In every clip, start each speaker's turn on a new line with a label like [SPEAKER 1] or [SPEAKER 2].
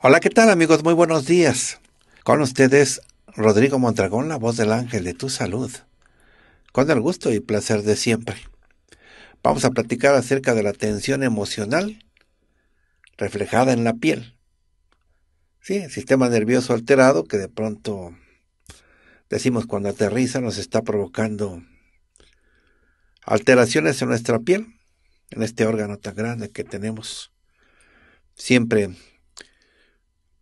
[SPEAKER 1] Hola, ¿qué tal amigos? Muy buenos días. Con ustedes, Rodrigo Mondragón, la voz del ángel de tu salud. Con el gusto y placer de siempre. Vamos a platicar acerca de la tensión emocional reflejada en la piel. Sí, el sistema nervioso alterado que de pronto, decimos cuando aterriza, nos está provocando alteraciones en nuestra piel, en este órgano tan grande que tenemos. Siempre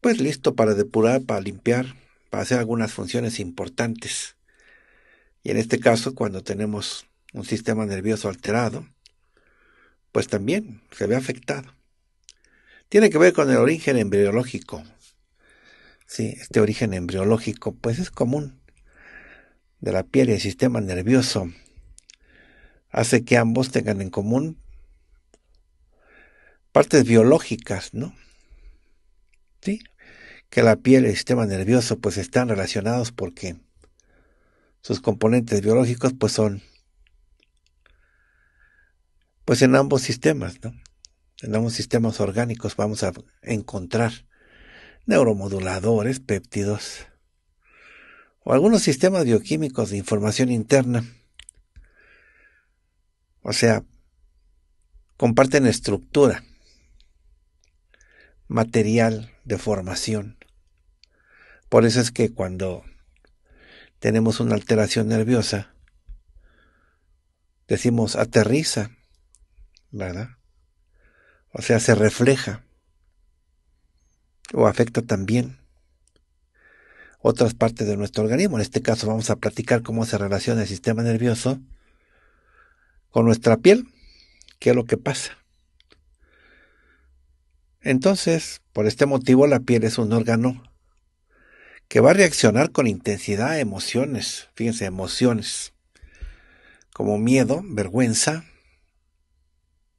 [SPEAKER 1] pues listo para depurar, para limpiar, para hacer algunas funciones importantes. Y en este caso, cuando tenemos un sistema nervioso alterado, pues también se ve afectado. Tiene que ver con el origen embriológico. Sí, este origen embriológico, pues es común de la piel y el sistema nervioso. Hace que ambos tengan en común partes biológicas, ¿no? Sí, que la piel y el sistema nervioso pues están relacionados porque sus componentes biológicos pues son pues en ambos sistemas, ¿no? En ambos sistemas orgánicos vamos a encontrar neuromoduladores, péptidos o algunos sistemas bioquímicos de información interna. O sea, comparten estructura, material de formación. Por eso es que cuando tenemos una alteración nerviosa, decimos aterriza, ¿verdad? O sea, se refleja o afecta también otras partes de nuestro organismo. En este caso vamos a platicar cómo se relaciona el sistema nervioso con nuestra piel, qué es lo que pasa. Entonces, por este motivo, la piel es un órgano que va a reaccionar con intensidad a emociones, fíjense, emociones, como miedo, vergüenza,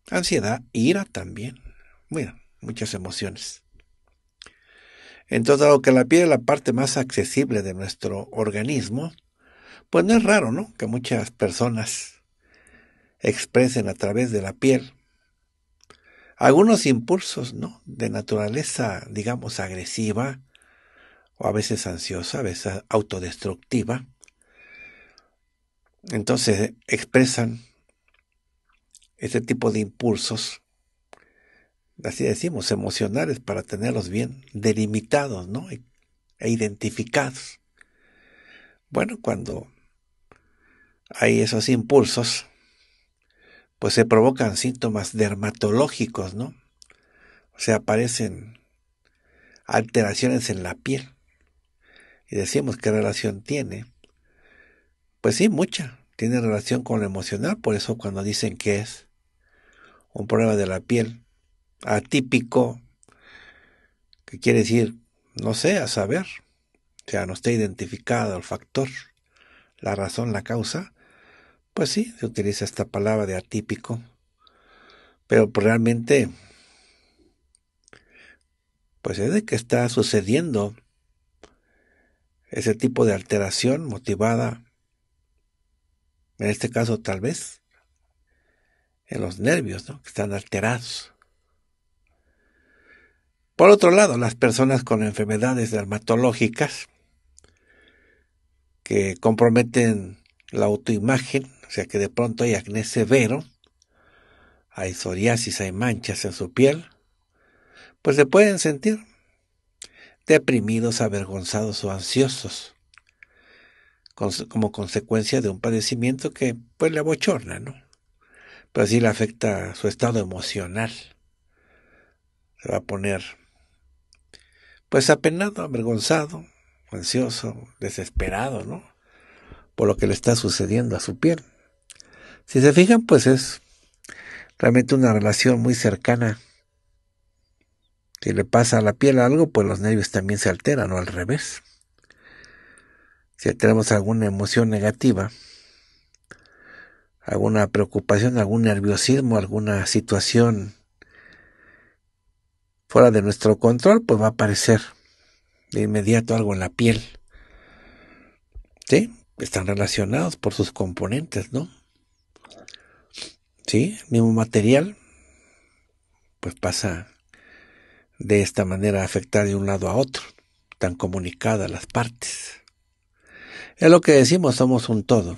[SPEAKER 1] ansiedad, ira también, bueno, muchas emociones. Entonces, dado que la piel es la parte más accesible de nuestro organismo, pues no es raro, ¿no? Que muchas personas expresen a través de la piel algunos impulsos, ¿no? De naturaleza, digamos, agresiva, o a veces ansiosa, a veces autodestructiva. Entonces expresan este tipo de impulsos, así decimos, emocionales para tenerlos bien delimitados ¿no? e, e identificados. Bueno, cuando hay esos impulsos, pues se provocan síntomas dermatológicos, ¿no? O sea, aparecen alteraciones en la piel y decimos qué relación tiene, pues sí, mucha. Tiene relación con lo emocional, por eso cuando dicen que es un problema de la piel atípico, que quiere decir, no sé, a saber, o sea, no está identificado el factor, la razón, la causa, pues sí, se utiliza esta palabra de atípico, pero realmente, pues es de que está sucediendo ese tipo de alteración motivada, en este caso tal vez, en los nervios, ¿no? que están alterados. Por otro lado, las personas con enfermedades dermatológicas que comprometen la autoimagen, o sea que de pronto hay acné severo, hay psoriasis, hay manchas en su piel, pues se pueden sentir deprimidos, avergonzados o ansiosos, como consecuencia de un padecimiento que pues le abochorna, ¿no? Pues sí le afecta su estado emocional. Se va a poner pues apenado, avergonzado, ansioso, desesperado, ¿no? Por lo que le está sucediendo a su piel. Si se fijan, pues es realmente una relación muy cercana si le pasa a la piel algo, pues los nervios también se alteran o al revés. Si tenemos alguna emoción negativa, alguna preocupación, algún nerviosismo, alguna situación fuera de nuestro control, pues va a aparecer de inmediato algo en la piel. ¿Sí? Están relacionados por sus componentes, ¿no? ¿Sí? mismo material, pues pasa de esta manera afectar de un lado a otro, tan comunicadas las partes. Es lo que decimos, somos un todo.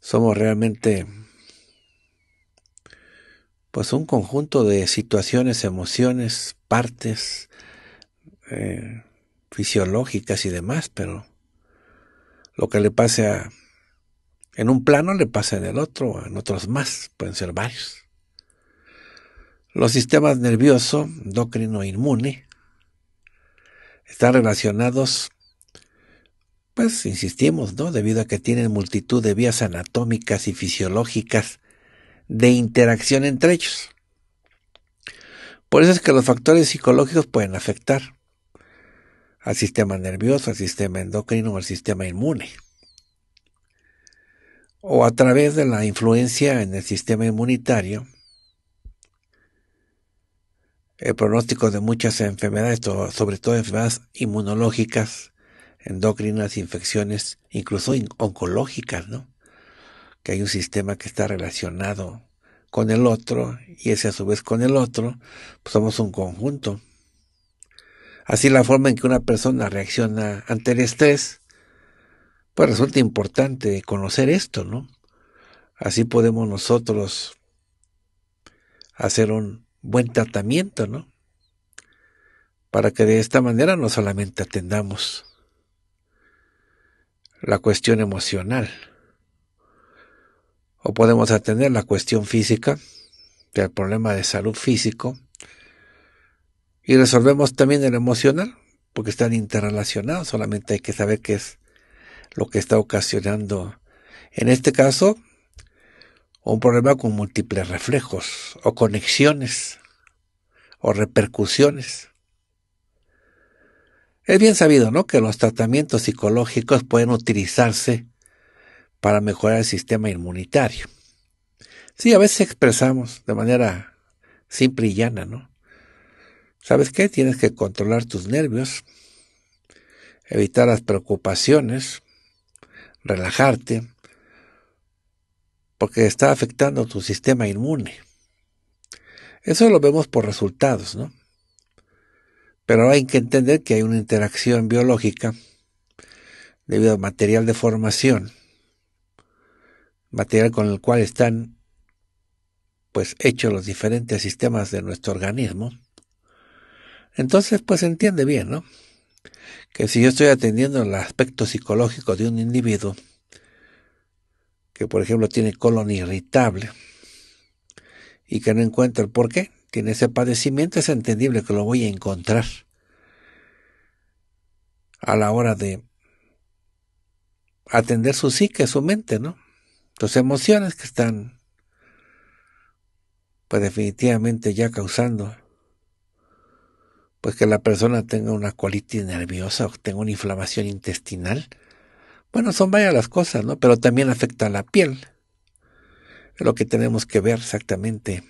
[SPEAKER 1] Somos realmente pues un conjunto de situaciones, emociones, partes eh, fisiológicas y demás, pero lo que le pase a, en un plano le pasa en el otro, en otros más, pueden ser varios. Los sistemas nervioso, endocrino e inmune están relacionados, pues insistimos, ¿no? Debido a que tienen multitud de vías anatómicas y fisiológicas de interacción entre ellos. Por eso es que los factores psicológicos pueden afectar al sistema nervioso, al sistema endocrino o al sistema inmune. O a través de la influencia en el sistema inmunitario, el pronóstico de muchas enfermedades, sobre todo enfermedades inmunológicas, endocrinas, infecciones, incluso oncológicas, ¿no? Que hay un sistema que está relacionado con el otro y ese a su vez con el otro, pues somos un conjunto. Así la forma en que una persona reacciona ante el estrés, pues resulta importante conocer esto, ¿no? Así podemos nosotros hacer un buen tratamiento, ¿no? Para que de esta manera no solamente atendamos la cuestión emocional, o podemos atender la cuestión física, el problema de salud físico, y resolvemos también el emocional, porque están interrelacionados, solamente hay que saber qué es lo que está ocasionando, en este caso, un problema con múltiples reflejos o conexiones o repercusiones. Es bien sabido, ¿no?, que los tratamientos psicológicos pueden utilizarse para mejorar el sistema inmunitario. Sí, a veces expresamos de manera simple y llana, ¿no? ¿Sabes qué? Tienes que controlar tus nervios, evitar las preocupaciones, relajarte, porque está afectando tu sistema inmune. Eso lo vemos por resultados, ¿no? Pero hay que entender que hay una interacción biológica debido al material de formación, material con el cual están pues hechos los diferentes sistemas de nuestro organismo. Entonces, pues entiende bien, ¿no? Que si yo estoy atendiendo el aspecto psicológico de un individuo, que por ejemplo tiene colon irritable y que no encuentra el porqué tiene ese padecimiento, es entendible que lo voy a encontrar a la hora de atender su psique, su mente, ¿no? Tus emociones que están, pues definitivamente ya causando, pues que la persona tenga una colitis nerviosa o tenga una inflamación intestinal bueno, son varias las cosas, ¿no? Pero también afecta a la piel. Es lo que tenemos que ver exactamente.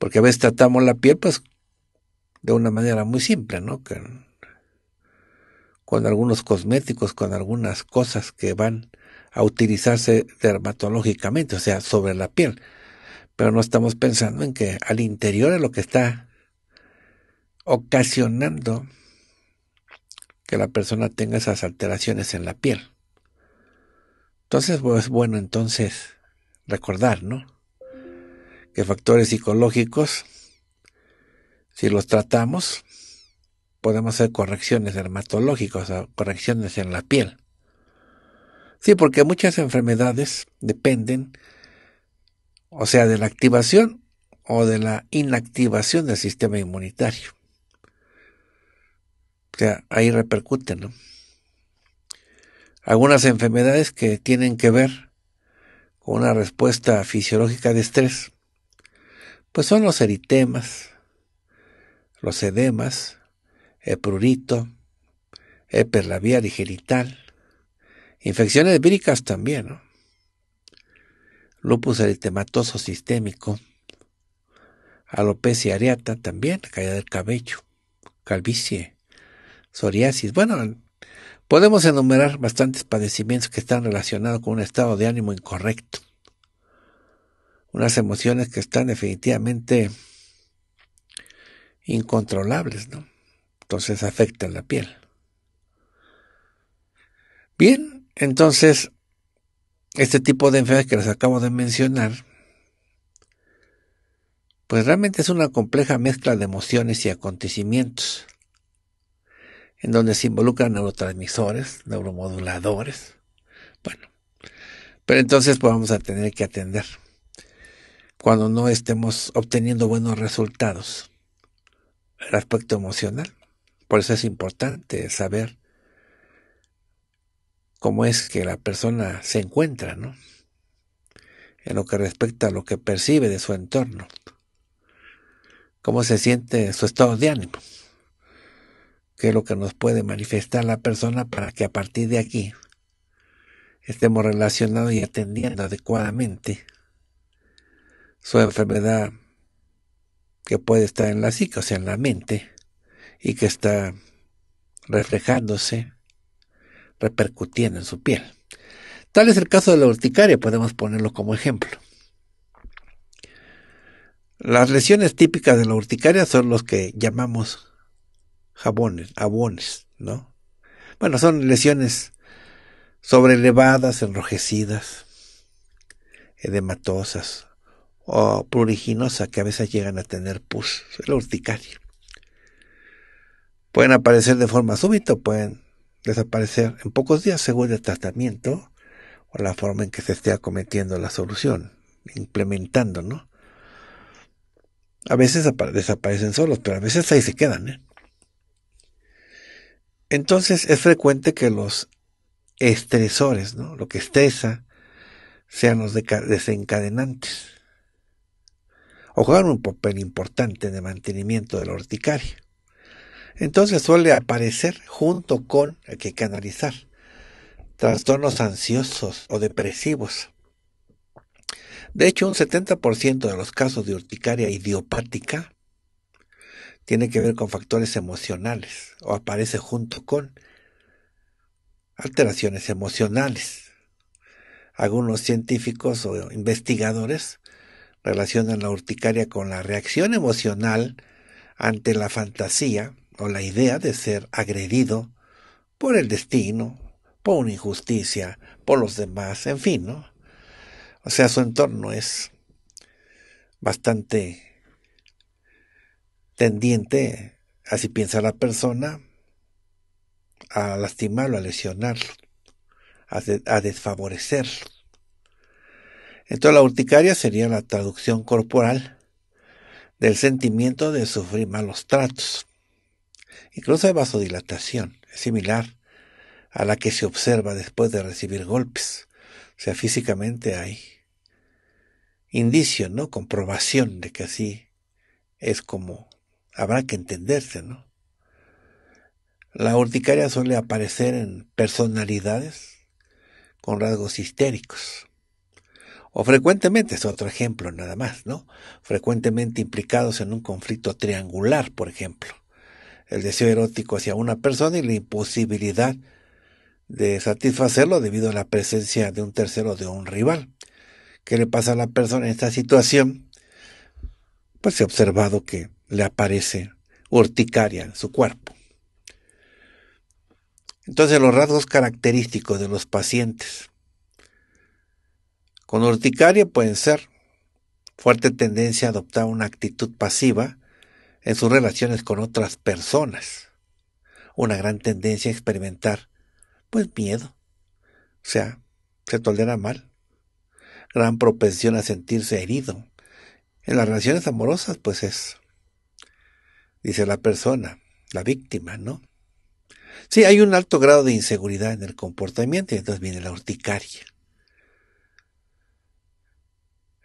[SPEAKER 1] Porque a veces tratamos la piel, pues, de una manera muy simple, ¿no? Con, algunos cosméticos, con algunas cosas que van a utilizarse dermatológicamente, o sea, sobre la piel. Pero no estamos pensando en que al interior es lo que está ocasionando que la persona tenga esas alteraciones en la piel. Entonces, pues es bueno entonces recordar, ¿no? Que factores psicológicos, si los tratamos, podemos hacer correcciones dermatológicas, o correcciones en la piel. Sí, porque muchas enfermedades dependen, o sea, de la activación o de la inactivación del sistema inmunitario sea, ahí repercute, ¿no? Algunas enfermedades que tienen que ver con una respuesta fisiológica de estrés, pues son los eritemas, los edemas, el prurito, labial y genital, infecciones víricas también, ¿no? lupus eritematoso sistémico, alopecia areata también, caída del cabello, calvicie, psoriasis. Bueno, podemos enumerar bastantes padecimientos que están relacionados con un estado de ánimo incorrecto. Unas emociones que están definitivamente incontrolables, ¿no? Entonces afectan la piel. Bien, entonces, este tipo de enfermedades que les acabo de mencionar, pues realmente es una compleja mezcla de emociones y acontecimientos en donde se involucran neurotransmisores, neuromoduladores. Bueno, pero entonces pues, vamos a tener que atender cuando no estemos obteniendo buenos resultados el aspecto emocional. Por eso es importante saber cómo es que la persona se encuentra, ¿no? En lo que respecta a lo que percibe de su entorno, cómo se siente su estado de ánimo qué es lo que nos puede manifestar la persona para que a partir de aquí estemos relacionados y atendiendo adecuadamente su enfermedad que puede estar en la psique, o sea, en la mente, y que está reflejándose, repercutiendo en su piel. Tal es el caso de la urticaria, podemos ponerlo como ejemplo. Las lesiones típicas de la urticaria son los que llamamos jabones, abones, ¿no? Bueno, son lesiones sobrelevadas, enrojecidas, edematosas o pruriginosas que a veces llegan a tener pus, el urticaria. Pueden aparecer de forma súbita, pueden desaparecer en pocos días según el tratamiento o la forma en que se esté acometiendo la solución, implementando, ¿no? A veces desaparecen solos, pero a veces ahí se quedan, ¿eh? Entonces es frecuente que los estresores, ¿no? lo que estresa, sean los desencadenantes o juegan un papel importante en el mantenimiento de la horticaria. Entonces suele aparecer junto con, hay que canalizar, trastornos ansiosos o depresivos. De hecho, un 70% de los casos de urticaria idiopática tiene que ver con factores emocionales o aparece junto con alteraciones emocionales. Algunos científicos o investigadores relacionan la urticaria con la reacción emocional ante la fantasía o la idea de ser agredido por el destino, por una injusticia, por los demás, en fin, ¿no? O sea, su entorno es bastante tendiente, así piensa la persona, a lastimarlo, a lesionarlo, a, desfavorecerlo. Entonces la urticaria sería la traducción corporal del sentimiento de sufrir malos tratos. Incluso de vasodilatación, es similar a la que se observa después de recibir golpes. O sea, físicamente hay indicio, ¿no? Comprobación de que así es como habrá que entenderse, ¿no? La urticaria suele aparecer en personalidades con rasgos histéricos. O frecuentemente, es otro ejemplo nada más, ¿no? Frecuentemente implicados en un conflicto triangular, por ejemplo. El deseo erótico hacia una persona y la imposibilidad de satisfacerlo debido a la presencia de un tercero o de un rival. ¿Qué le pasa a la persona en esta situación? pues he observado que le aparece urticaria en su cuerpo. Entonces los rasgos característicos de los pacientes con urticaria pueden ser fuerte tendencia a adoptar una actitud pasiva en sus relaciones con otras personas, una gran tendencia a experimentar pues miedo, o sea, se tolera mal, gran propensión a sentirse herido, en las relaciones amorosas, pues es, dice la persona, la víctima, ¿no? Sí, hay un alto grado de inseguridad en el comportamiento y entonces viene la urticaria.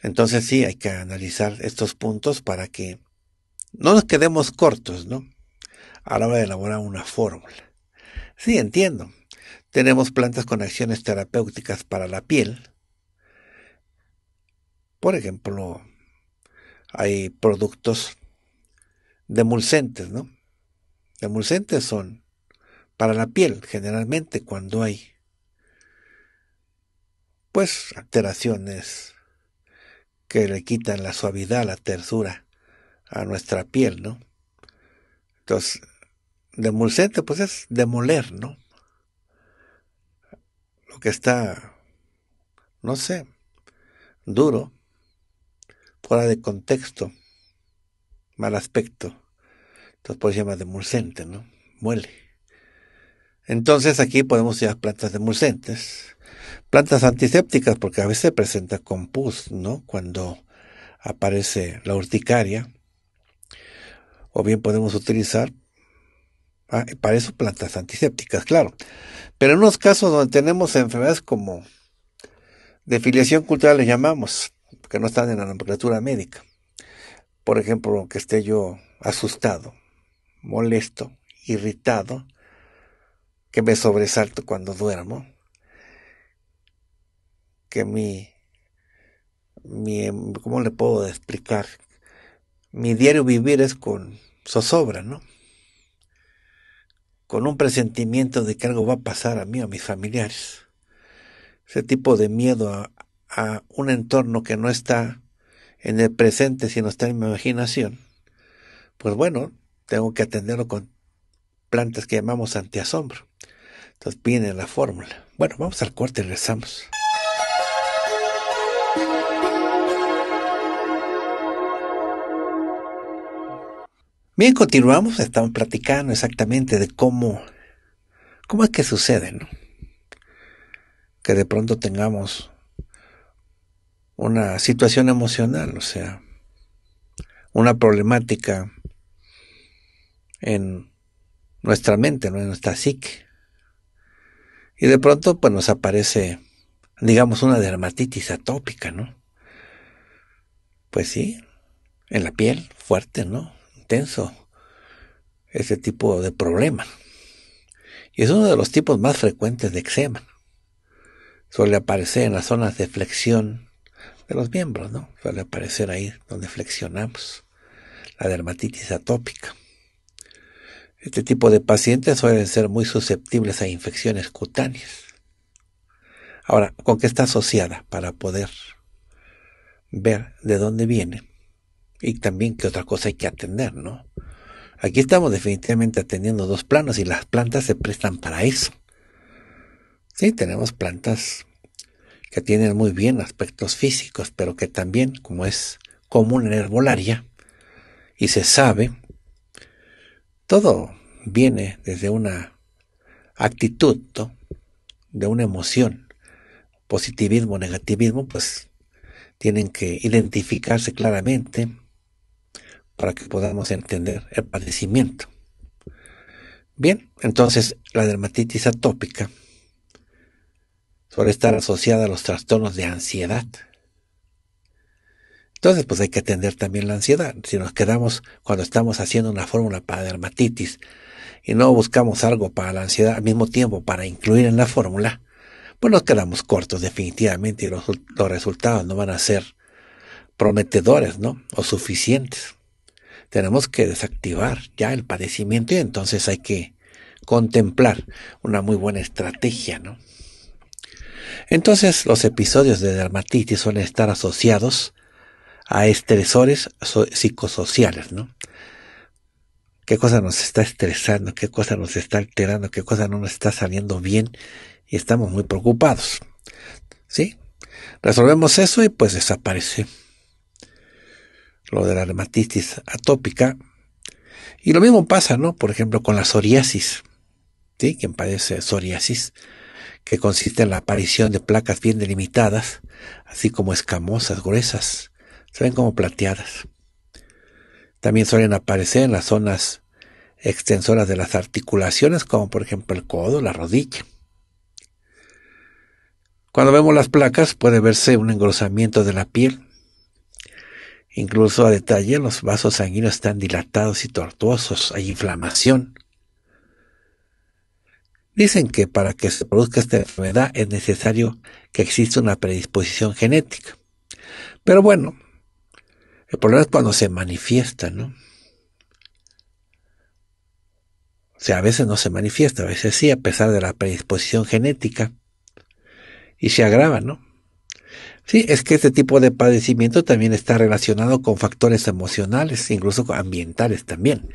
[SPEAKER 1] Entonces sí, hay que analizar estos puntos para que no nos quedemos cortos, ¿no? A la hora de elaborar una fórmula. Sí, entiendo. Tenemos plantas con acciones terapéuticas para la piel. Por ejemplo, hay productos demulcentes, ¿no? Demulcentes son para la piel, generalmente cuando hay pues alteraciones que le quitan la suavidad, la tersura a nuestra piel, ¿no? Entonces, demulcente pues es demoler, ¿no? Lo que está, no sé, duro, fuera de contexto, mal aspecto. Entonces por eso se llama demulcente, ¿no? Muele. Entonces aquí podemos usar plantas demulcentes, plantas antisépticas, porque a veces se presenta con pus, ¿no? Cuando aparece la urticaria. O bien podemos utilizar ah, para eso plantas antisépticas, claro. Pero en unos casos donde tenemos enfermedades como de filiación cultural, le llamamos, que no están en la nomenclatura médica. Por ejemplo, que esté yo asustado, molesto, irritado, que me sobresalto cuando duermo, que mi, mi ¿cómo le puedo explicar? Mi diario vivir es con zozobra, ¿no? Con un presentimiento de que algo va a pasar a mí o a mis familiares. Ese tipo de miedo a, a un entorno que no está en el presente, sino está en mi imaginación, pues bueno, tengo que atenderlo con plantas que llamamos anti-asombro. Entonces viene la fórmula. Bueno, vamos al corte y regresamos. Bien, continuamos. Estamos platicando exactamente de cómo, cómo es que sucede, ¿no? Que de pronto tengamos una situación emocional, o sea, una problemática en nuestra mente, ¿no? en nuestra psique. Y de pronto, pues nos aparece, digamos, una dermatitis atópica, ¿no? Pues sí, en la piel, fuerte, ¿no? Intenso, ese tipo de problema. Y es uno de los tipos más frecuentes de eczema. Suele aparecer en las zonas de flexión de los miembros, ¿no? Suele aparecer ahí donde flexionamos, la dermatitis atópica. Este tipo de pacientes suelen ser muy susceptibles a infecciones cutáneas. Ahora, ¿con qué está asociada para poder ver de dónde viene? Y también qué otra cosa hay que atender, ¿no? Aquí estamos definitivamente atendiendo dos planos y las plantas se prestan para eso. Sí, tenemos plantas que tienen muy bien aspectos físicos, pero que también, como es común en herbolaria, y se sabe, todo viene desde una actitud, de una emoción, positivismo, negativismo, pues tienen que identificarse claramente para que podamos entender el padecimiento. Bien, entonces la dermatitis atópica suele estar asociada a los trastornos de ansiedad. Entonces, pues hay que atender también la ansiedad. Si nos quedamos cuando estamos haciendo una fórmula para dermatitis y no buscamos algo para la ansiedad al mismo tiempo para incluir en la fórmula, pues nos quedamos cortos definitivamente y los, los resultados no van a ser prometedores, ¿no? O suficientes. Tenemos que desactivar ya el padecimiento y entonces hay que contemplar una muy buena estrategia, ¿no? Entonces, los episodios de dermatitis suelen estar asociados a estresores psicosociales, ¿no? ¿Qué cosa nos está estresando? ¿Qué cosa nos está alterando? ¿Qué cosa no nos está saliendo bien? Y estamos muy preocupados. ¿Sí? Resolvemos eso y pues desaparece lo de la dermatitis atópica. Y lo mismo pasa, ¿no? Por ejemplo, con la psoriasis. ¿Sí? Quien padece psoriasis que consiste en la aparición de placas bien delimitadas, así como escamosas, gruesas, se ven como plateadas. También suelen aparecer en las zonas extensoras de las articulaciones, como por ejemplo el codo, la rodilla. Cuando vemos las placas puede verse un engrosamiento de la piel. Incluso a detalle los vasos sanguíneos están dilatados y tortuosos, hay inflamación. Dicen que para que se produzca esta enfermedad es necesario que exista una predisposición genética. Pero bueno, el problema es cuando se manifiesta, ¿no? O sea, a veces no se manifiesta, a veces sí, a pesar de la predisposición genética. Y se agrava, ¿no? Sí, es que este tipo de padecimiento también está relacionado con factores emocionales, incluso ambientales también.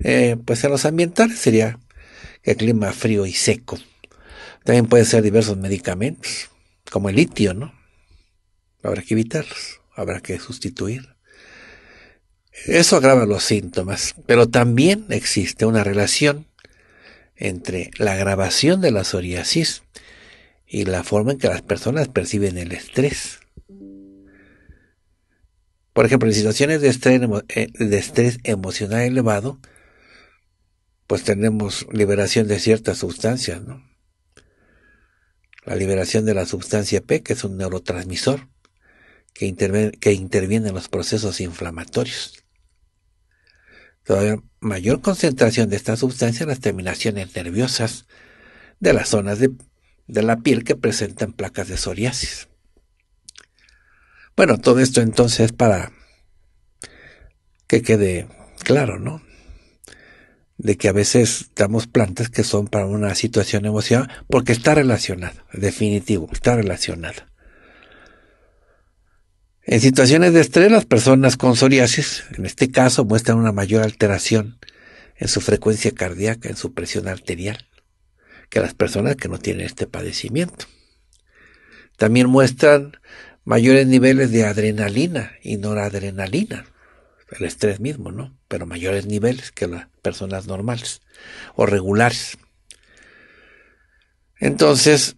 [SPEAKER 1] Eh, pues en los ambientales sería el clima frío y seco. También pueden ser diversos medicamentos, como el litio, ¿no? Habrá que evitarlos, habrá que sustituir. Eso agrava los síntomas, pero también existe una relación entre la agravación de la psoriasis y la forma en que las personas perciben el estrés. Por ejemplo, en situaciones de estrés, de estrés emocional elevado, pues tenemos liberación de ciertas sustancias, ¿no? La liberación de la sustancia P, que es un neurotransmisor que interviene, en los procesos inflamatorios. Todavía mayor concentración de esta sustancia en las terminaciones nerviosas de las zonas de, de la piel que presentan placas de psoriasis. Bueno, todo esto entonces para que quede claro, ¿no? de que a veces damos plantas que son para una situación emocional porque está relacionada, definitivo, está relacionada. En situaciones de estrés, las personas con psoriasis, en este caso, muestran una mayor alteración en su frecuencia cardíaca, en su presión arterial, que las personas que no tienen este padecimiento. También muestran mayores niveles de adrenalina y noradrenalina, el estrés mismo, ¿no? Pero mayores niveles que las personas normales o regulares. Entonces,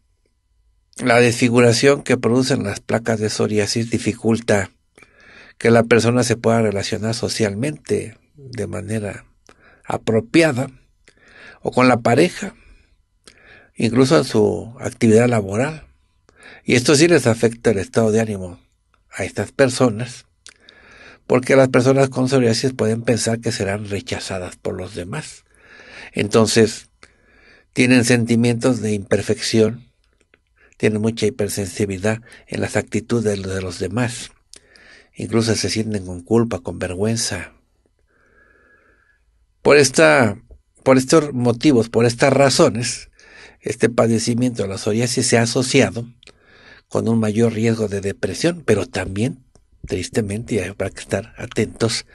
[SPEAKER 1] la desfiguración que producen las placas de psoriasis dificulta que la persona se pueda relacionar socialmente de manera apropiada o con la pareja, incluso en su actividad laboral. Y esto sí les afecta el estado de ánimo a estas personas porque las personas con psoriasis pueden pensar que serán rechazadas por los demás. Entonces, tienen sentimientos de imperfección, tienen mucha hipersensibilidad en las actitudes de los demás. Incluso se sienten con culpa, con vergüenza. Por, esta, por estos motivos, por estas razones, este padecimiento de la psoriasis se ha asociado con un mayor riesgo de depresión, pero también tristemente, y habrá que estar atentos,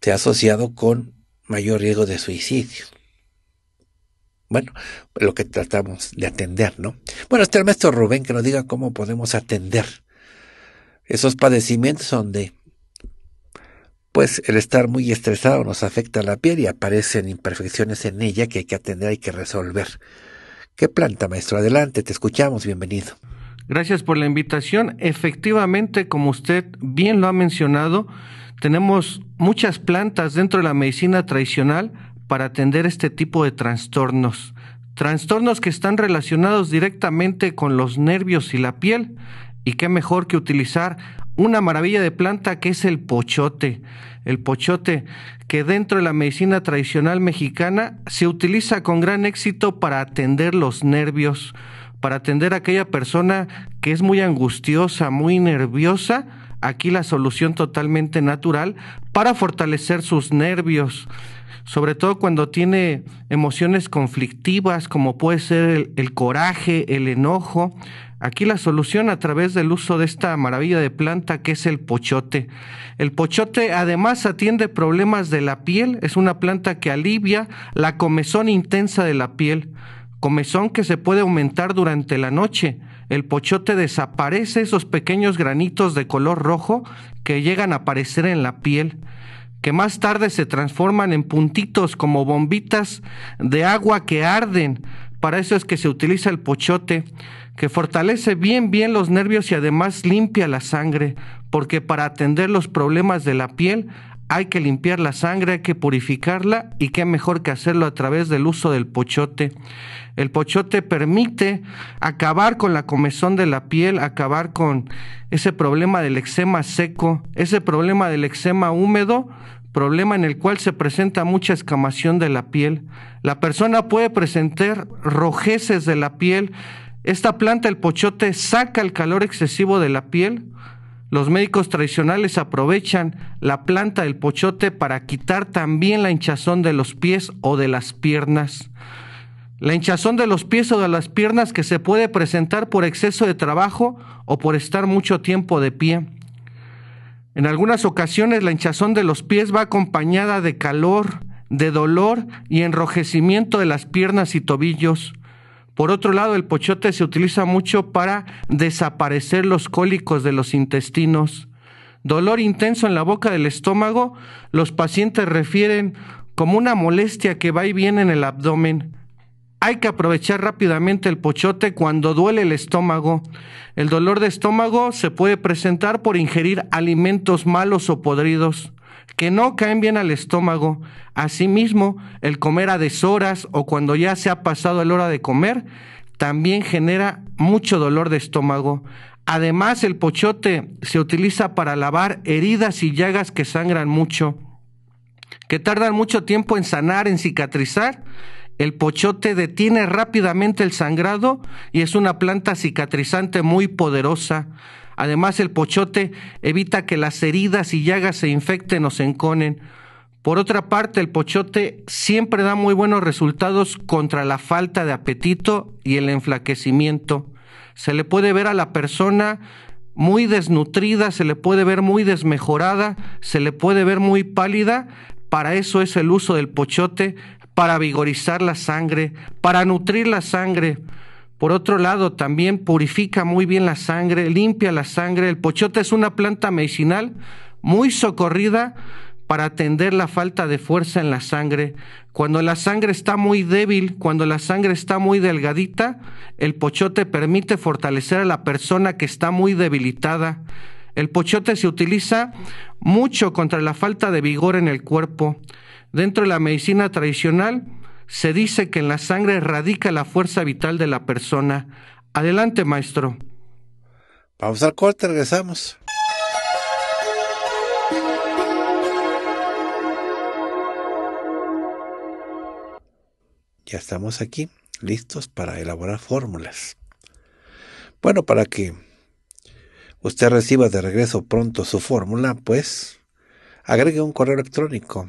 [SPEAKER 1] se ha asociado con mayor riesgo de suicidio. Bueno, lo que tratamos de atender, ¿no? Bueno, está el maestro Rubén que nos diga cómo podemos atender esos padecimientos donde, pues, el estar muy estresado nos afecta a la piel y aparecen imperfecciones en ella que hay que atender, hay que resolver. ¿Qué planta, maestro? Adelante, te escuchamos, bienvenido.
[SPEAKER 2] Gracias por la invitación. Efectivamente, como usted bien lo ha mencionado, tenemos muchas plantas dentro de la medicina tradicional para atender este tipo de trastornos. Trastornos que están relacionados directamente con los nervios y la piel. Y qué mejor que utilizar una maravilla de planta que es el pochote. El pochote que dentro de la medicina tradicional mexicana se utiliza con gran éxito para atender los nervios para atender a aquella persona que es muy angustiosa, muy nerviosa, aquí la solución totalmente natural para fortalecer sus nervios, sobre todo cuando tiene emociones conflictivas como puede ser el, coraje, el enojo. Aquí la solución a través del uso de esta maravilla de planta que es el pochote. El pochote además atiende problemas de la piel, es una planta que alivia la comezón intensa de la piel comezón que se puede aumentar durante la noche. El pochote desaparece esos pequeños granitos de color rojo que llegan a aparecer en la piel, que más tarde se transforman en puntitos como bombitas de agua que arden. Para eso es que se utiliza el pochote, que fortalece bien bien los nervios y además limpia la sangre, porque para atender los problemas de la piel hay que limpiar la sangre, hay que purificarla y qué mejor que hacerlo a través del uso del pochote. El pochote permite acabar con la comezón de la piel, acabar con ese problema del eczema seco, ese problema del eczema húmedo, problema en el cual se presenta mucha escamación de la piel. La persona puede presentar rojeces de la piel. Esta planta, el pochote, saca el calor excesivo de la piel los médicos tradicionales aprovechan la planta del pochote para quitar también la hinchazón de los pies o de las piernas. La hinchazón de los pies o de las piernas que se puede presentar por exceso de trabajo o por estar mucho tiempo de pie. En algunas ocasiones la hinchazón de los pies va acompañada de calor, de dolor y enrojecimiento de las piernas y tobillos. Por otro lado, el pochote se utiliza mucho para desaparecer los cólicos de los intestinos. Dolor intenso en la boca del estómago, los pacientes refieren como una molestia que va y viene en el abdomen. Hay que aprovechar rápidamente el pochote cuando duele el estómago. El dolor de estómago se puede presentar por ingerir alimentos malos o podridos que no caen bien al estómago. Asimismo, el comer a deshoras o cuando ya se ha pasado la hora de comer también genera mucho dolor de estómago. Además, el pochote se utiliza para lavar heridas y llagas que sangran mucho, que tardan mucho tiempo en sanar, en cicatrizar. El pochote detiene rápidamente el sangrado y es una planta cicatrizante muy poderosa. Además, el pochote evita que las heridas y llagas se infecten o se enconen. Por otra parte, el pochote siempre da muy buenos resultados contra la falta de apetito y el enflaquecimiento. Se le puede ver a la persona muy desnutrida, se le puede ver muy desmejorada, se le puede ver muy pálida. Para eso es el uso del pochote, para vigorizar la sangre, para nutrir la sangre. Por otro lado, también purifica muy bien la sangre, limpia la sangre. El pochote es una planta medicinal muy socorrida para atender la falta de fuerza en la sangre. Cuando la sangre está muy débil, cuando la sangre está muy delgadita, el pochote permite fortalecer a la persona que está muy debilitada. El pochote se utiliza mucho contra la falta de vigor en el cuerpo. Dentro de la medicina tradicional, se dice que en la sangre radica la fuerza vital de la persona. Adelante, maestro.
[SPEAKER 1] Vamos al corte, regresamos. Ya estamos aquí, listos para elaborar fórmulas. Bueno, para que usted reciba de regreso pronto su fórmula, pues agregue un correo electrónico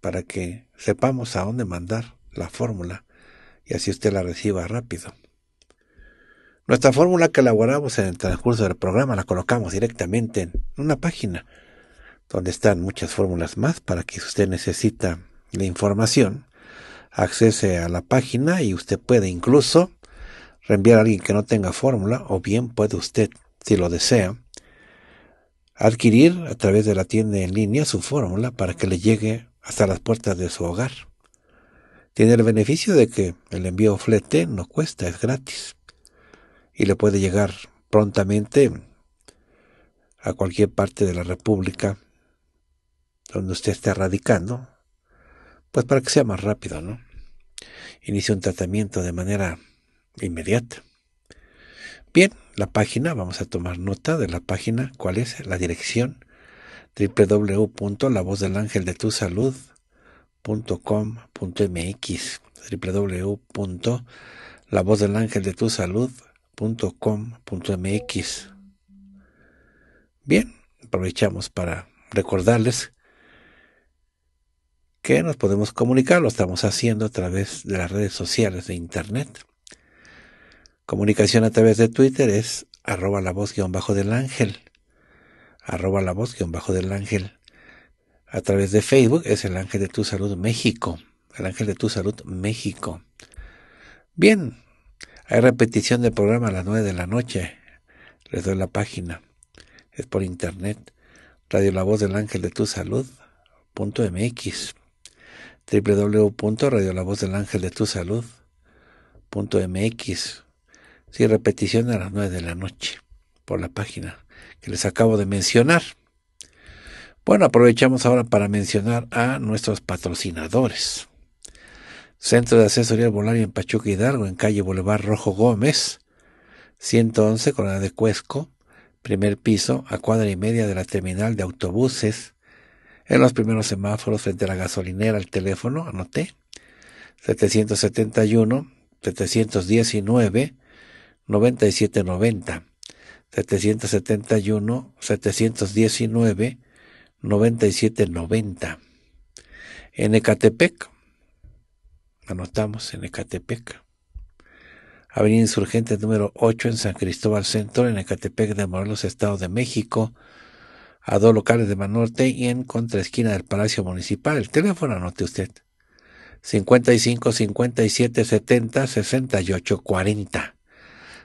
[SPEAKER 1] para que sepamos a dónde mandar la fórmula y así usted la reciba rápido. Nuestra fórmula que elaboramos en el transcurso del programa la colocamos directamente en una página donde están muchas fórmulas más para que si usted necesita la información, accese a la página y usted puede incluso reenviar a alguien que no tenga fórmula o bien puede usted, si lo desea, adquirir a través de la tienda en línea su fórmula para que le llegue hasta las puertas de su hogar. Tiene el beneficio de que el envío flete no cuesta, es gratis, y le puede llegar prontamente a cualquier parte de la República donde usted esté radicando, pues para que sea más rápido, ¿no? inicie un tratamiento de manera inmediata. Bien, la página, vamos a tomar nota de la página, cuál es la dirección www.lavozdelangeldetusalud.com.mx www.lavozdelangeldetusalud.com.mx Bien, aprovechamos para recordarles que nos podemos comunicar, lo estamos haciendo a través de las redes sociales de Internet. Comunicación a través de Twitter es arroba la voz guión bajo del ángel arroba la voz un bajo del ángel. A través de Facebook es el ángel de tu salud México. El ángel de tu salud México. Bien, hay repetición del programa a las 9 de la noche. Les doy la página. Es por internet. Radio La Voz del Ángel de Tu Salud. Punto MX. MX. Sí, repetición a las 9 de la noche por la página que les acabo de mencionar. Bueno, aprovechamos ahora para mencionar a nuestros patrocinadores. Centro de Asesoría Volario en Pachuca Hidalgo, en calle Boulevard Rojo Gómez, 111, la de Cuesco, primer piso, a cuadra y media de la terminal de autobuses, en los primeros semáforos frente a la gasolinera, el teléfono, anoté, 771 719 9790. 771, 719, 9790. En Ecatepec, anotamos en Ecatepec, Avenida Insurgente número 8 en San Cristóbal Centro, en Ecatepec de Morelos, Estado de México, a dos locales de Manorte y en contraesquina del Palacio Municipal. El teléfono anote usted. 55 57 70 68 40.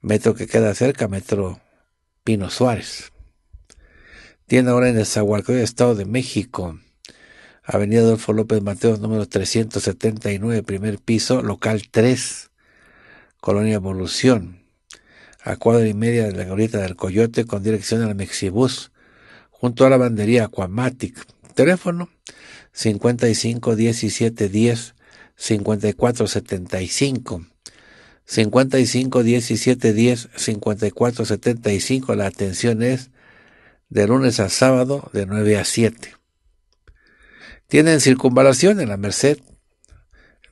[SPEAKER 1] metro que queda cerca, metro Pino Suárez. Tiene ahora en el Estado de México, Avenida Adolfo López Mateos, número 379, primer piso, local 3, Colonia Evolución, a cuadra y media de la Glorieta del Coyote, con dirección al Mexibus, junto a la bandería Aquamatic. Teléfono 55 17 55 17 10 54 75. La atención es de lunes a sábado de 9 a 7. Tienen circunvalación en la Merced,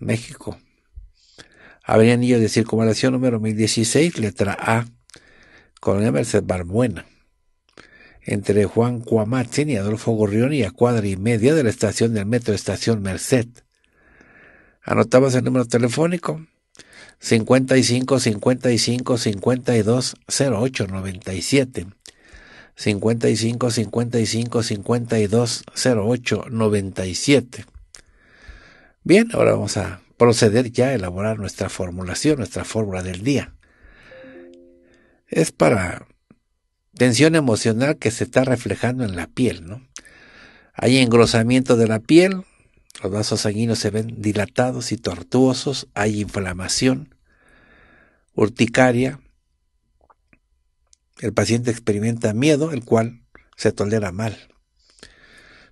[SPEAKER 1] México. Avenida Anillo de Circunvalación número 1016, letra A, Colonia Merced Barbuena. Entre Juan Cuamatzin y Adolfo Gorrión y a cuadra y media de la estación del metro Estación Merced. Anotabas el número telefónico 55 55 52 08 97. 55 55 52 08 97. Bien, ahora vamos a proceder ya a elaborar nuestra formulación, nuestra fórmula del día. Es para tensión emocional que se está reflejando en la piel, ¿no? Hay engrosamiento de la piel, los vasos sanguíneos se ven dilatados y tortuosos, hay inflamación, urticaria. El paciente experimenta miedo, el cual se tolera mal.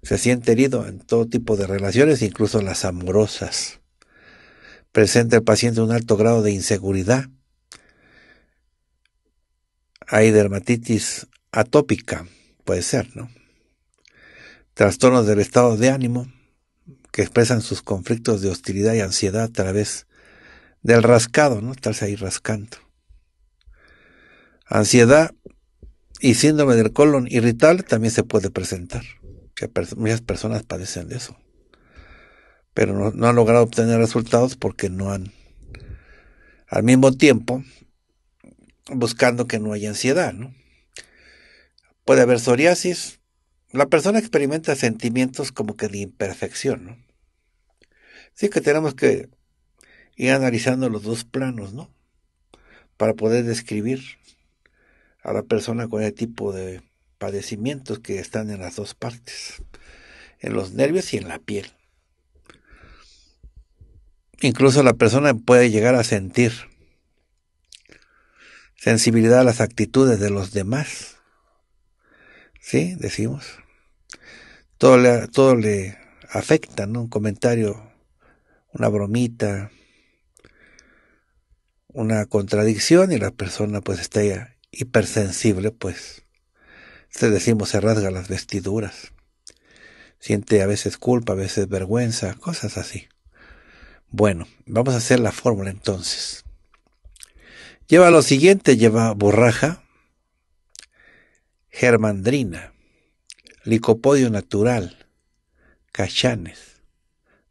[SPEAKER 1] Se siente herido en todo tipo de relaciones, incluso las amorosas. Presenta el paciente un alto grado de inseguridad. Hay dermatitis atópica, puede ser, ¿no? Trastornos del estado de ánimo, que expresan sus conflictos de hostilidad y ansiedad a través del rascado, ¿no? Estarse ahí rascando. Ansiedad y síndrome del colon irritable también se puede presentar. Que muchas personas padecen de eso. Pero no, no han logrado obtener resultados porque no han. Al mismo tiempo, buscando que no haya ansiedad, ¿no? Puede haber psoriasis. La persona experimenta sentimientos como que de imperfección, ¿no? sí que tenemos que ir analizando los dos planos, ¿no? Para poder describir a la persona con el tipo de padecimientos que están en las dos partes, en los nervios y en la piel. Incluso la persona puede llegar a sentir sensibilidad a las actitudes de los demás. ¿Sí? Decimos. Todo le, todo le afecta, ¿no? Un comentario una bromita, una contradicción y la persona pues está hipersensible, pues se decimos se rasga las vestiduras. Siente a veces culpa, a veces vergüenza, cosas así. Bueno, vamos a hacer la fórmula entonces. Lleva lo siguiente, lleva borraja, germandrina, licopodio natural, cachanes,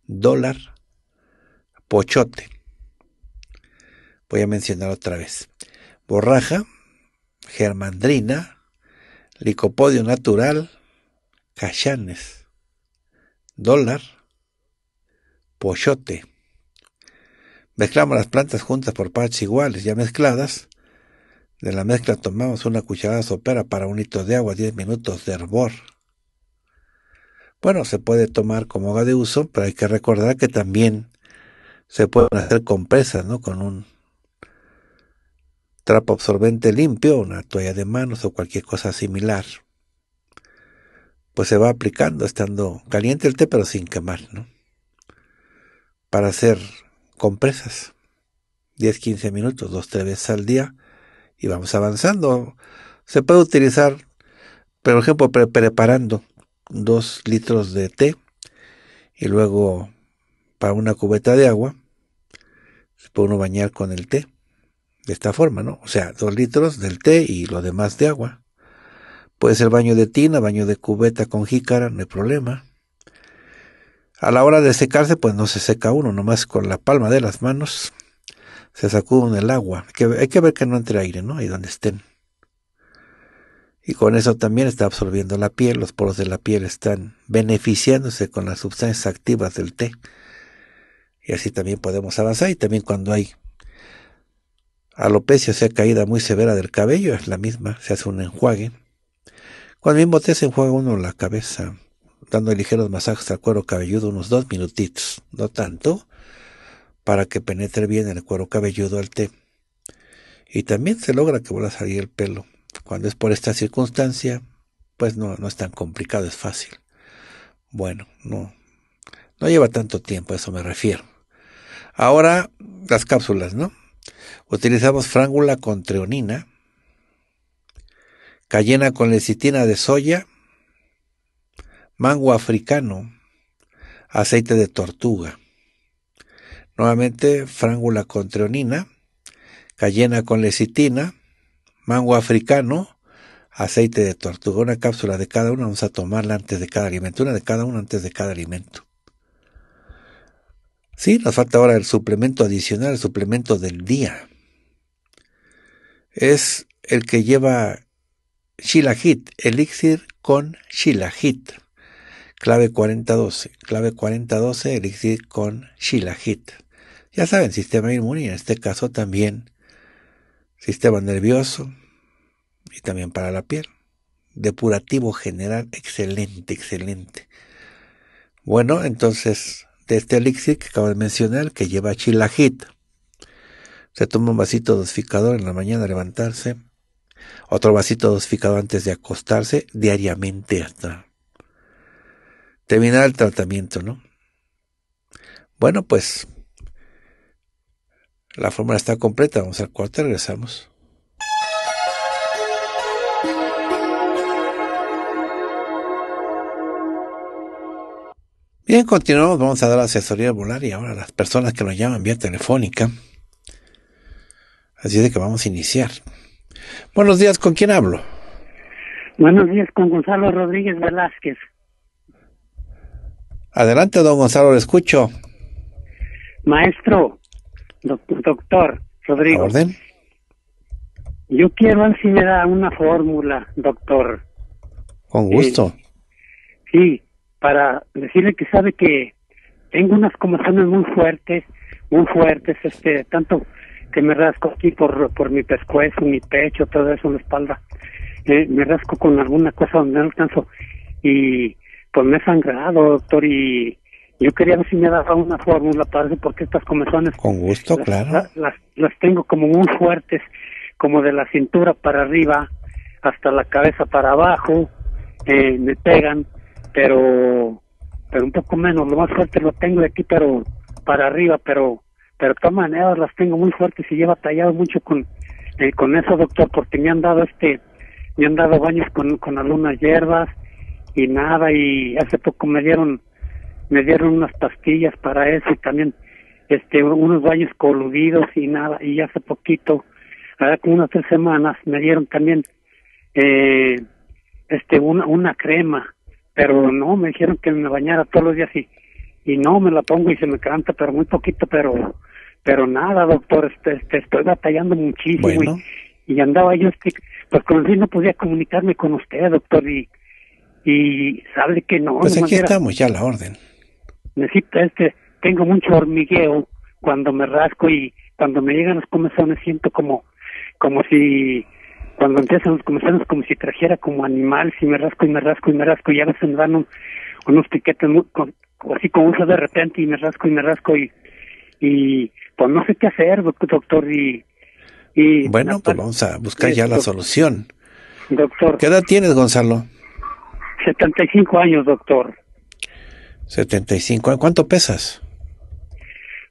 [SPEAKER 1] dólar, pochote. Voy a mencionar otra vez. Borraja, germandrina, licopodio natural, cachanes, dólar, pochote. Mezclamos las plantas juntas por partes iguales, ya mezcladas. De la mezcla tomamos una cucharada sopera para un litro de agua, 10 minutos de hervor. Bueno, se puede tomar como haga de uso, pero hay que recordar que también se pueden hacer compresas, ¿no? Con un trapo absorbente limpio, una toalla de manos o cualquier cosa similar. Pues se va aplicando estando caliente el té pero sin quemar, ¿no? Para hacer compresas. 10, 15 minutos, dos, tres veces al día y vamos avanzando. Se puede utilizar, por ejemplo, preparando dos litros de té y luego para una cubeta de agua se puede uno bañar con el té. De esta forma, ¿no? O sea, dos litros del té y lo demás de agua. Puede ser baño de tina, baño de cubeta con jícara, no hay problema. A la hora de secarse, pues no se seca uno, nomás con la palma de las manos se sacude el agua. que, hay que ver que no entre aire, ¿no? Ahí donde estén. Y con eso también está absorbiendo la piel, los poros de la piel están beneficiándose con las sustancias activas del té. Y así también podemos avanzar. Y también cuando hay alopecia, o sea, caída muy severa del cabello, es la misma, se hace un enjuague. Cuando mismo té se enjuaga uno la cabeza, dando ligeros masajes al cuero cabelludo, unos dos minutitos, no tanto, para que penetre bien el cuero cabelludo al té. Y también se logra que vuelva a salir el pelo. Cuando es por esta circunstancia, pues no, no es tan complicado, es fácil. Bueno, no, no lleva tanto tiempo, a eso me refiero. Ahora, las cápsulas, ¿no? Utilizamos frángula con treonina, cayena con lecitina de soya, mango africano, aceite de tortuga. Nuevamente, frángula con treonina, cayena con lecitina, mango africano, aceite de tortuga. Una cápsula de cada una, vamos a tomarla antes de cada alimento, una de cada una antes de cada alimento. Sí, nos falta ahora el suplemento adicional, el suplemento del día. Es el que lleva Shilajit, elixir con Shilajit. Clave 4012, clave 4012, elixir con Shilajit. Ya saben, sistema inmune, en este caso también sistema nervioso y también para la piel. Depurativo general, excelente, excelente. Bueno, entonces de este elixir que acabo de mencionar, que lleva chilajit. Se toma un vasito dosificador en la mañana levantarse, otro vasito dosificado antes de acostarse, diariamente hasta terminar el tratamiento, ¿no? Bueno, pues la fórmula está completa, vamos al cuarto regresamos. Bien, continuamos. Vamos a dar asesoría y ahora las personas que nos llaman vía telefónica. Así es de que vamos a iniciar. Buenos días, ¿con quién hablo? Buenos días,
[SPEAKER 3] con Gonzalo Rodríguez
[SPEAKER 1] Velázquez. Adelante, don Gonzalo, le escucho.
[SPEAKER 3] Maestro, doctor Rodríguez. orden? Yo quiero enseñar me da una fórmula, doctor.
[SPEAKER 1] Con gusto. Eh,
[SPEAKER 3] sí, para decirle que sabe que tengo unas comezones muy fuertes, muy fuertes, este, tanto que me rasco aquí por, por mi pescuezo, mi pecho, todo eso, la espalda. Eh, me rasco con alguna cosa donde no alcanzo. Y pues me he sangrado, doctor, y yo quería ver si me daba una fórmula para eso, porque estas comezones...
[SPEAKER 1] Con gusto, claro.
[SPEAKER 3] Las, las, tengo como muy fuertes, como de la cintura para arriba, hasta la cabeza para abajo, eh, me pegan, pero pero un poco menos, lo más fuerte lo tengo de aquí, pero para arriba, pero pero de todas maneras las tengo muy fuertes y lleva tallado mucho con eh, con eso, doctor, porque me han dado este me han dado baños con con algunas hierbas y nada y hace poco me dieron me dieron unas pastillas para eso y también este unos baños coludidos y nada y hace poquito ahora como unas tres semanas me dieron también eh, este una una crema
[SPEAKER 2] pero no,
[SPEAKER 3] me dijeron que me bañara todos los días y, y no, me la pongo y se me canta, pero muy poquito, pero pero nada, doctor, este, este estoy batallando muchísimo y, andaba yo, este, pues con fin no podía comunicarme con usted, doctor, y, y sabe que no. Pues aquí estamos
[SPEAKER 1] ya la orden.
[SPEAKER 3] Necesito este, tengo mucho hormigueo cuando me rasco y cuando me llegan los comezones siento como, como si cuando empiezan los comerciales como si trajera como animal, si me rasco y me rasco y me rasco y a veces me dan unos piquetes muy, con, así como uso de repente y me rasco y me rasco y, y pues no
[SPEAKER 1] sé qué hacer, doctor. Y, bueno, pues vamos a buscar ya la este, solución. Doctor. ¿Qué edad tienes, Gonzalo? 75 años, doctor. 75. ¿Cuánto pesas?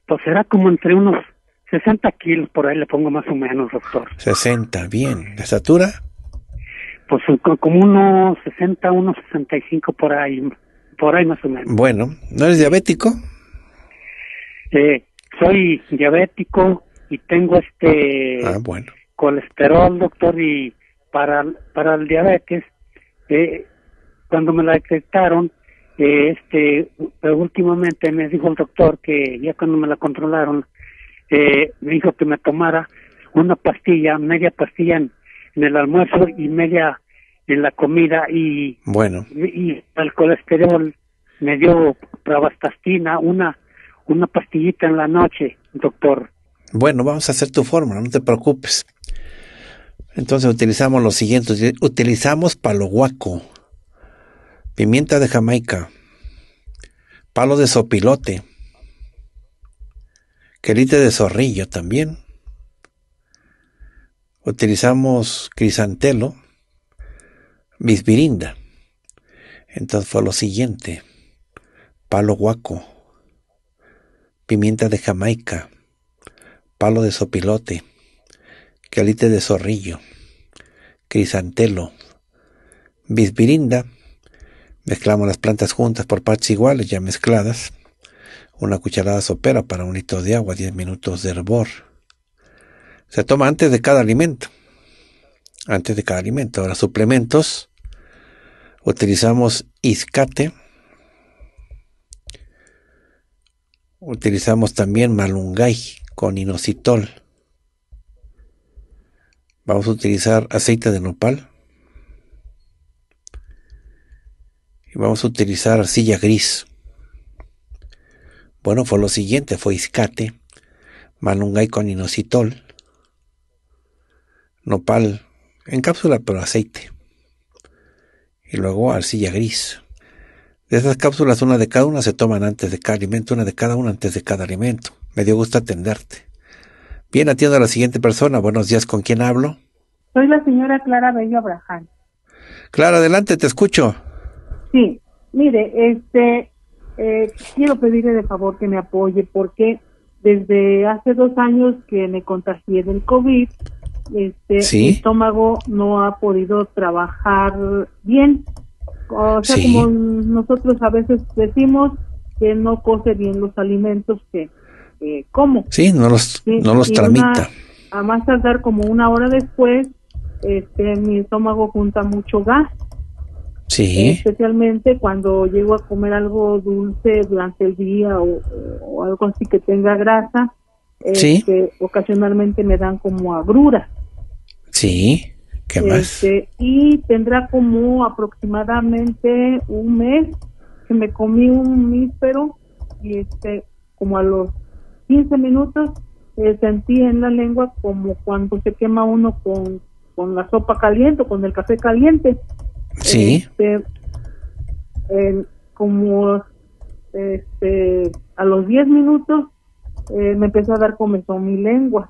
[SPEAKER 3] Pues será como entre unos 60 kilos por ahí le pongo más o menos, doctor.
[SPEAKER 1] 60, bien. ¿La estatura?
[SPEAKER 3] Pues como unos 60, unos 65 por ahí, por ahí más o menos.
[SPEAKER 1] Bueno, ¿no eres diabético?
[SPEAKER 3] Eh, soy diabético y tengo este ah, bueno. colesterol, doctor, y para, para el diabetes, eh, cuando me la detectaron, eh, este últimamente me dijo el doctor que ya cuando me la controlaron, este, me dijo que me tomara una pastilla, media pastilla en, el almuerzo y media en la comida y bueno y el colesterol me dio pravastatina una una pastillita en la noche
[SPEAKER 1] doctor bueno vamos a hacer tu fórmula no te preocupes entonces utilizamos lo siguiente utilizamos palo guaco pimienta de Jamaica palo de sopilote quelite de zorrillo también. Utilizamos crisantelo, bisbirinda. Entonces fue lo siguiente. Palo guaco, pimienta de Jamaica, palo de sopilote, quelite de zorrillo, crisantelo, bisbirinda. Mezclamos las plantas juntas por partes iguales, ya mezcladas una cucharada sopera para un litro de agua, 10 minutos de hervor. Se toma antes de cada alimento. Antes de cada alimento. Ahora, suplementos. Utilizamos iscate. Utilizamos también malungay con inositol. Vamos a utilizar aceite de nopal. Y vamos a utilizar arcilla gris. Bueno, fue lo siguiente, fue Iscate, Manungay con inositol, nopal en cápsula pero aceite, y luego arcilla gris. De esas cápsulas, una de cada una se toman antes de cada alimento, una de cada una antes de cada alimento. Me dio gusto atenderte. Bien, atiendo a la siguiente persona. Buenos días, ¿con quién hablo?
[SPEAKER 4] Soy la señora Clara Bello Abraham.
[SPEAKER 1] Clara, adelante, te escucho.
[SPEAKER 4] Sí, mire, este, eh, quiero pedirle de favor que me apoye porque desde hace dos años que me contagié del COVID, este, mi estómago no ha podido trabajar bien. O sea, como nosotros a veces decimos que no cose bien los alimentos que como. Sí, no los, no los tramita. a más tardar como una hora después, este, mi estómago junta mucho gas eh, especialmente cuando llego a comer algo dulce durante el día o, algo así que tenga grasa, eh, ocasionalmente me dan como agrura
[SPEAKER 1] Sí, ¿qué más?
[SPEAKER 4] Este, y tendrá como aproximadamente un mes que me comí un míspero y este, como a los 15 minutos eh, sentí en la lengua como cuando se quema uno con, con la sopa caliente o con el café caliente Sí. Este, como este, a los 10 minutos eh, me empezó a dar comezón mi lengua.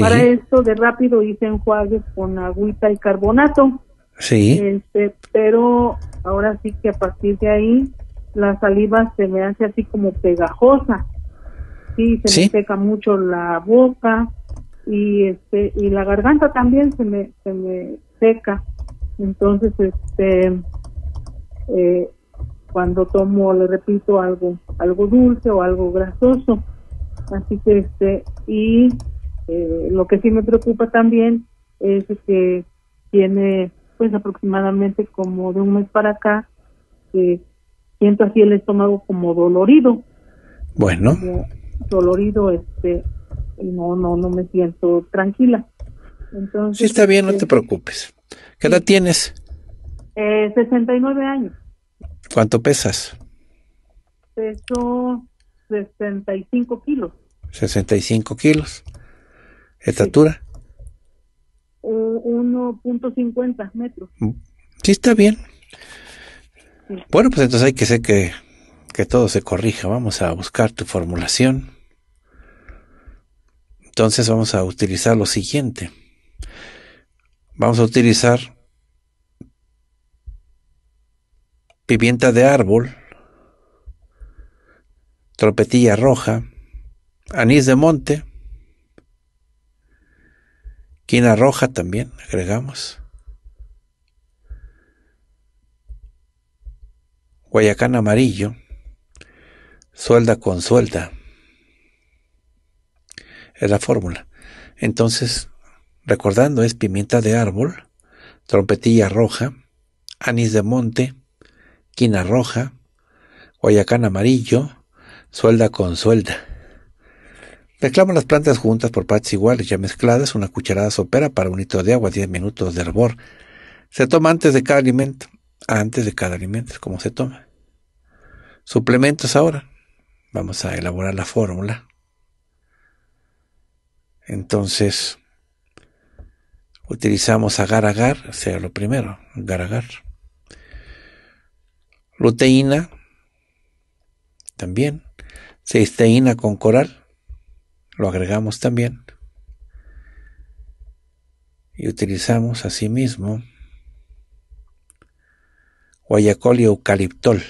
[SPEAKER 4] Para esto de rápido hice enjuagues con agüita y carbonato. Sí. Este, pero ahora sí que a partir de ahí la saliva se me hace así como pegajosa. Sí, se me seca mucho la boca y este y la garganta también se me se me seca. Entonces, este, eh, cuando tomo, le repito, algo, algo dulce o algo grasoso. Así que, este, y eh, lo que sí me preocupa también es que tiene, pues, aproximadamente como de un mes para acá, siento así el estómago como dolorido. Bueno. dolorido, este, no, no, no me siento tranquila. Entonces, está bien, no te este,
[SPEAKER 1] preocupes. ¿Qué edad tienes?
[SPEAKER 4] 69 eh, años.
[SPEAKER 1] ¿Cuánto pesas?
[SPEAKER 4] Peso 65 kilos.
[SPEAKER 1] 65 kilos. ¿Estatura?
[SPEAKER 4] 1.50 metros.
[SPEAKER 1] Mm, sí, está bien. Bueno, pues entonces hay que ser que, que todo se corrija. Vamos a buscar tu formulación. Entonces vamos a utilizar lo siguiente. Vamos a utilizar pimienta de árbol, tropetilla roja, anís de monte, quina roja también agregamos, guayacán amarillo, suelda con suelda. Es la fórmula. Entonces, recordando es pimienta de árbol, trompetilla roja, anís de monte, quina roja, guayacán amarillo, suelda con suelda. Mezclamos las plantas juntas por partes iguales, ya mezcladas, una cucharada sopera para un litro de agua, 10 minutos de hervor. Se toma antes de cada alimento. Antes de cada alimento es como se toma. Suplementos ahora. Vamos a elaborar la fórmula. Entonces, utilizamos agar-agar, sea, lo primero, agar-agar. Luteína, también. Cisteína con coral, lo agregamos también. Y utilizamos asimismo guayacol y eucaliptol.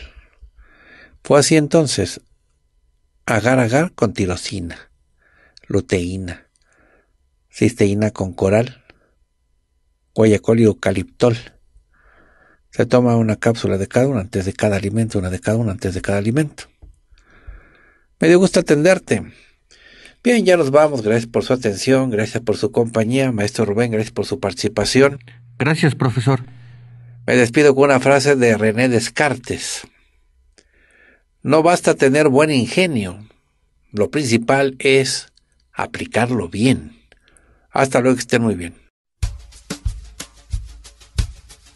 [SPEAKER 1] Fue así entonces, agar-agar con tirosina, luteína, cisteína con coral, guayacol y Se toma una cápsula de cada uno antes de cada alimento, una de cada uno antes de cada alimento. Me dio gusto atenderte. Bien, ya nos vamos. Gracias por su atención, gracias por su compañía. Maestro Rubén, gracias por su participación.
[SPEAKER 2] Gracias, profesor.
[SPEAKER 1] Me despido con una frase de René Descartes. No basta tener buen ingenio. Lo principal es aplicarlo bien. Hasta luego, que estén muy bien.